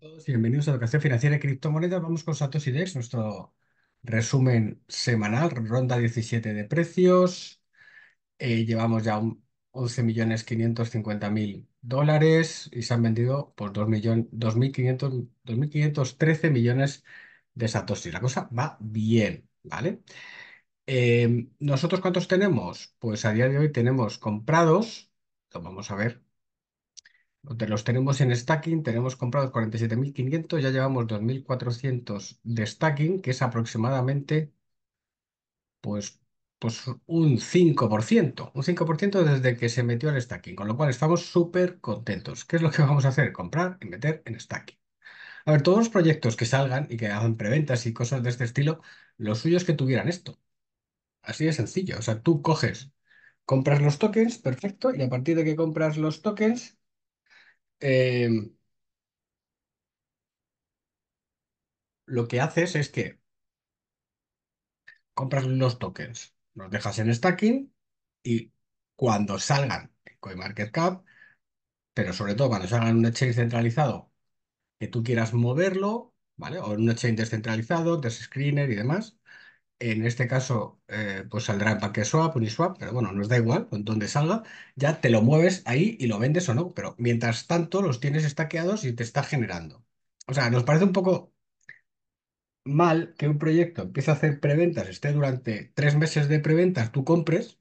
todos bienvenidos a Educación Financiera y Criptomonedas. Vamos con Satoshi Dex, nuestro resumen semanal, ronda 17 de precios. Eh, llevamos ya 11.550.000 dólares y se han vendido por 2.513 millones de Satoshi. La cosa va bien, ¿vale? Eh, ¿Nosotros cuántos tenemos? Pues a día de hoy tenemos comprados, lo vamos a ver, los tenemos en stacking, tenemos comprados 47.500, ya llevamos 2.400 de stacking, que es aproximadamente pues, pues un 5%, un 5% desde que se metió al stacking, con lo cual estamos súper contentos. ¿Qué es lo que vamos a hacer? Comprar y meter en stacking. A ver, todos los proyectos que salgan y que hagan preventas y cosas de este estilo, lo suyo es que tuvieran esto. Así de sencillo. O sea, tú coges, compras los tokens, perfecto, y a partir de que compras los tokens, Em, lo que haces es que compras los tokens, los dejas en stacking y cuando salgan en CoinMarketCap, pero sobre todo cuando salgan en un exchange centralizado que tú quieras moverlo, ¿vale? O en un exchange descentralizado, screener y demás, en este caso, eh, pues saldrá en un Uniswap, pero bueno, nos da igual dónde salga, ya te lo mueves ahí y lo vendes o no, pero mientras tanto los tienes estaqueados y te está generando. O sea, nos parece un poco mal que un proyecto empiece a hacer preventas, esté durante tres meses de preventas, tú compres,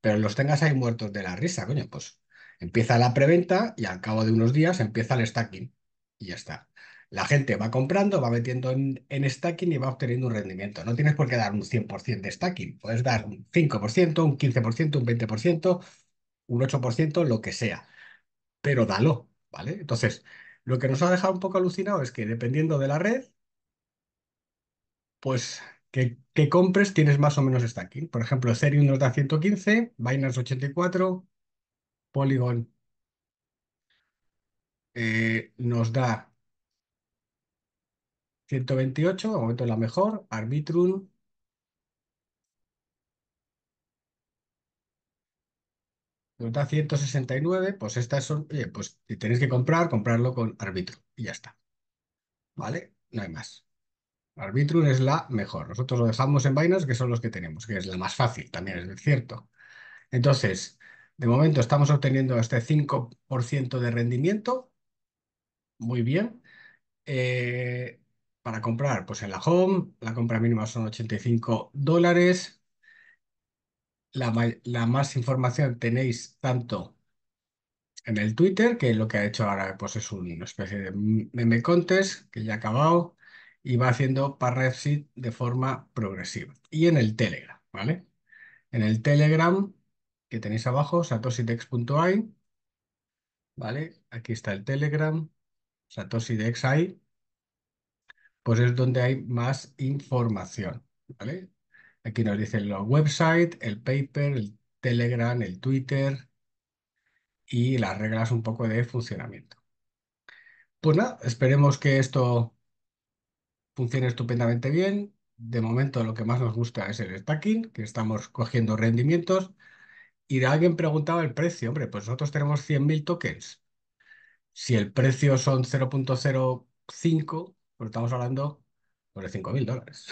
pero los tengas ahí muertos de la risa, coño, pues empieza la preventa y al cabo de unos días empieza el stacking y ya está. La gente va comprando, va metiendo en, stacking y va obteniendo un rendimiento. No tienes por qué dar un 100% de stacking, puedes dar un 5%, un 15%, un 20%, un 8%, lo que sea, pero dalo, ¿vale? Entonces, lo que nos ha dejado un poco alucinado es que dependiendo de la red, pues que, que compres tienes más o menos stacking. Por ejemplo, Ethereum nos da 115, Binance 84, Polygon eh, nos da 128, de momento es la mejor, Arbitrum. Nos da 169, pues estas son, pues si tenéis que comprar, comprarlo con Arbitrum y ya está. ¿Vale? No hay más. Arbitrum es la mejor. Nosotros lo dejamos en Binance, que son los que tenemos, que es la más fácil, también es cierto. Entonces, de momento estamos obteniendo este 5% de rendimiento muy bien. Eh, para comprar, pues en la Home, la compra mínima son 85 dólares. La, más información tenéis tanto en el Twitter, que lo que ha hecho ahora pues es una especie de meme contest que ya ha acabado y va haciendo parrefsit de forma progresiva. Y en el Telegram, ¿vale? En el Telegram que tenéis abajo, satositex.ai, ¿vale? Aquí está el Telegram. Satoshi de hay, pues es donde hay más información, ¿vale? Aquí nos dicen los websites, el paper, el Telegram, el Twitter y las reglas un poco de funcionamiento. Pues nada, esperemos que esto funcione estupendamente bien. De momento lo que más nos gusta es el stacking, que estamos cogiendo rendimientos. Y alguien preguntaba el precio. Hombre, pues nosotros tenemos 100.000 tokens si el precio son 0.05, pues estamos hablando sobre 5.000 dólares.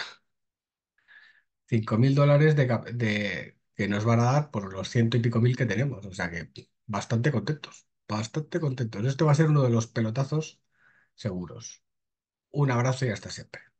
5.000 dólares de, que nos van a dar por los ciento y pico mil que tenemos. O sea que bastante contentos, bastante contentos. Este va a ser uno de los pelotazos seguros. Un abrazo y hasta siempre.